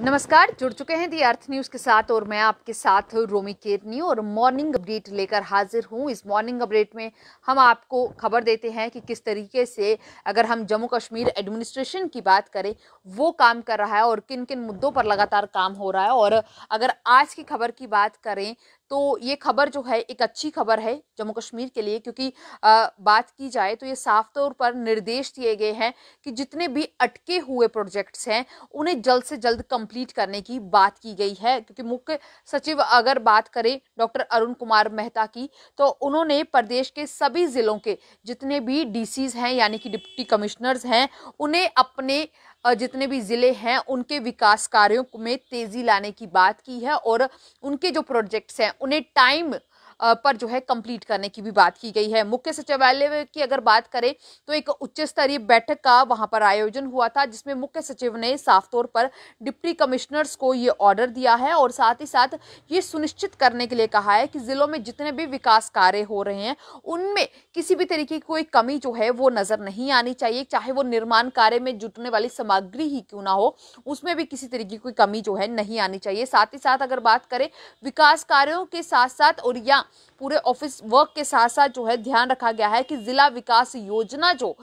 नमस्कार जुड़ चुके हैं दी अर्थ न्यूज के साथ और मैं आपके साथ रोमी केतनी और मॉर्निंग अपडेट लेकर हाजिर हूं इस मॉर्निंग अपडेट में हम आपको खबर देते हैं कि किस तरीके से अगर हम जम्मू कश्मीर एडमिनिस्ट्रेशन की बात करें वो काम कर रहा है और किन किन मुद्दों पर लगातार काम हो रहा है और अगर आज की खबर की बात करें तो ये खबर जो है एक अच्छी खबर है जम्मू कश्मीर के लिए क्योंकि आ, बात की जाए तो ये साफ तौर पर निर्देश दिए गए हैं कि जितने भी अटके हुए प्रोजेक्ट्स हैं उन्हें जल्द से जल्द कंप्लीट करने की बात की गई है क्योंकि मुख्य सचिव अगर बात करें डॉक्टर अरुण कुमार मेहता की तो उन्होंने प्रदेश के सभी ज़िलों के जितने भी डी हैं यानी कि डिप्टी कमिश्नर्स हैं उन्हें अपने जितने भी ज़िले हैं उनके विकास कार्यों में तेज़ी लाने की बात की है और उनके जो प्रोजेक्ट्स हैं उन्हें टाइम पर जो है कंप्लीट करने की भी बात की गई है मुख्य सचिवालय की अगर बात करें तो एक उच्च स्तरीय बैठक का वहां पर आयोजन हुआ था जिसमें मुख्य सचिव ने साफ तौर पर डिप्टी कमिश्नर्स को ये ऑर्डर दिया है और साथ ही साथ ये सुनिश्चित करने के लिए कहा है कि जिलों में जितने भी विकास कार्य हो रहे हैं उनमें किसी भी तरीके की कोई कमी जो है वो नजर नहीं आनी चाहिए चाहे वो निर्माण कार्य में जुटने वाली सामग्री ही क्यों ना हो उसमें भी किसी तरीके की कोई कमी जो है नहीं आनी चाहिए साथ ही साथ अगर बात करें विकास कार्यों के साथ साथ और या पूरे ऑफिस वर्क के साथ साथ जो है ध्यान रखा गया है कि जिला विकास योजना जो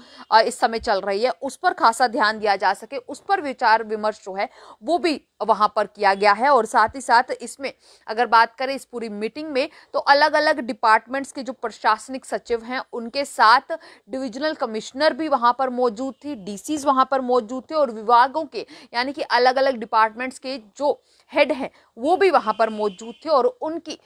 इस समय चल रही है उस पर खासा ध्यान दिया जा सके उस पर विचार विमर्श जो है वो भी वहां पर किया गया है और साथ ही साथ इसमें अगर बात करें इस पूरी मीटिंग में तो अलग अलग डिपार्टमेंट्स के जो प्रशासनिक सचिव हैं उनके साथ डिविजनल कमिश्नर भी वहां पर मौजूद थी डीसीज वहां पर मौजूद थे और विभागों के यानी कि अलग अलग डिपार्टमेंट्स के जो हेड हैं वो भी वहां पर मौजूद थे और उनकी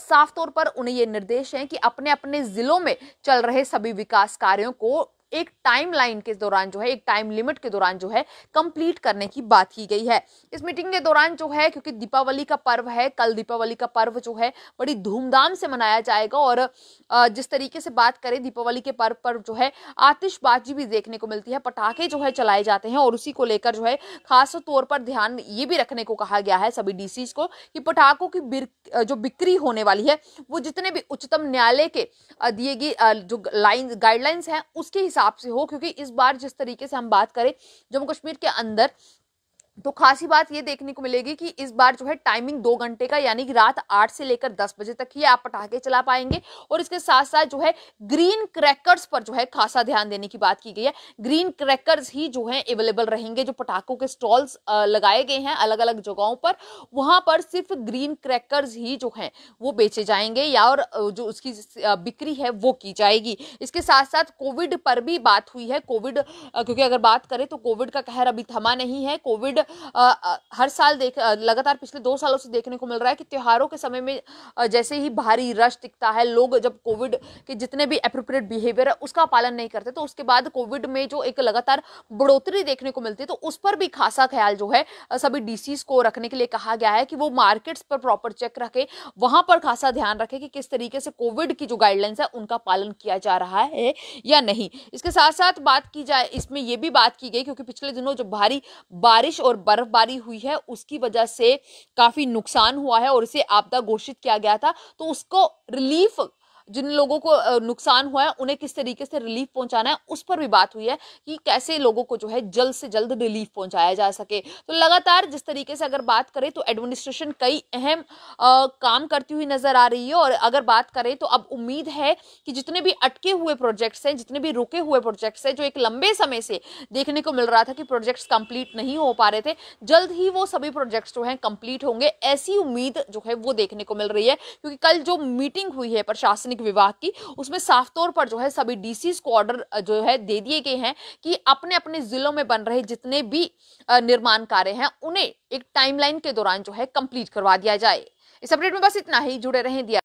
साफ तौर पर उन्हें ये निर्देश हैं कि अपने अपने जिलों में चल रहे सभी विकास कार्यों को एक टाइम लाइन के दौरान जो है एक टाइम लिमिट के दौरान जो है कंप्लीट करने की बात की गई है इस मीटिंग के दौरान जो है क्योंकि दीपावली का पर्व है कल दीपावली का पर्व जो है बड़ी धूमधाम से मनाया जाएगा और जिस तरीके से बात करें दीपावली के पर्व पर जो है आतिशबाजी भी देखने को मिलती है पटाखे जो है चलाए जाते हैं और उसी को लेकर जो है खास तौर पर ध्यान ये भी रखने को कहा गया है सभी डीसी को कि पटाखों की जो बिक्री होने वाली है वो जितने भी उच्चतम न्यायालय के दिए गई जो लाइन गाइडलाइंस हैं उसके हिसाब हिसाब से हो क्योंकि इस बार जिस तरीके से हम बात करें जम्मू कश्मीर के अंदर तो खासी बात ये देखने को मिलेगी कि इस बार जो है टाइमिंग दो घंटे का यानी कि रात आठ से लेकर दस बजे तक ही आप पटाखे चला पाएंगे और इसके साथ साथ जो है ग्रीन क्रैकर्स पर जो है खासा ध्यान देने की बात की गई है ग्रीन क्रैकर्स ही जो है अवेलेबल रहेंगे जो पटाखों के स्टॉल्स लगाए गए हैं अलग अलग जगहों पर वहां पर सिर्फ ग्रीन क्रैकर्स ही जो है वो बेचे जाएंगे या और जो उसकी बिक्री है वो की जाएगी इसके साथ साथ कोविड पर भी बात हुई है कोविड क्योंकि अगर बात करें तो कोविड का कहर अभी थमा नहीं है कोविड हर साल देख लगातार पिछले दो सालों से देखने को मिल रहा है कि त्योहारों के समय में जैसे ही भारी रश दिखता है लोग जब कोविड के जितने भी अप्रोप्रिएट बिहेवियर है उसका पालन नहीं करते तो उसके बाद कोविड में जो एक लगातार बढ़ोतरी देखने को मिलती है तो उस पर भी खासा ख्याल जो है सभी डीसीज को रखने के लिए कहा गया है कि वो मार्केट्स पर प्रॉपर चेक रखें वहां पर खासा ध्यान रखें कि किस तरीके से कोविड की जो गाइडलाइंस है उनका पालन किया जा रहा है या नहीं इसके साथ साथ बात की जाए इसमें यह भी बात की गई क्योंकि पिछले दिनों जो भारी बारिश और और बर्फबारी हुई है उसकी वजह से काफ़ी नुकसान हुआ है और इसे आपदा घोषित किया गया था तो उसको रिलीफ जिन लोगों को नुकसान हुआ है उन्हें किस तरीके से रिलीफ पहुंचाना है उस पर भी बात हुई है कि कैसे लोगों को जो है जल्द से जल्द रिलीफ पहुंचाया जा सके तो लगातार जिस तरीके से अगर बात करें तो एडमिनिस्ट्रेशन कई अहम काम करती हुई नजर आ रही है और अगर बात करें तो अब उम्मीद है कि जितने भी अटके हुए प्रोजेक्ट्स हैं जितने भी रुके हुए प्रोजेक्ट्स हैं जो एक लंबे समय से देखने को मिल रहा था कि प्रोजेक्ट्स कंप्लीट नहीं हो पा रहे थे जल्द ही वो सभी प्रोजेक्ट्स जो हैं कंप्लीट होंगे ऐसी उम्मीद जो है वो देखने को मिल रही है क्योंकि कल जो मीटिंग हुई है प्रशासनिक प्रशासनिक विभाग की उसमें साफ तौर पर जो है सभी डीसी को ऑर्डर जो है दे दिए गए हैं कि अपने अपने जिलों में बन रहे जितने भी निर्माण कार्य हैं उन्हें एक टाइमलाइन के दौरान जो है कंप्लीट करवा दिया जाए इस अपडेट में बस इतना ही जुड़े रहें दिया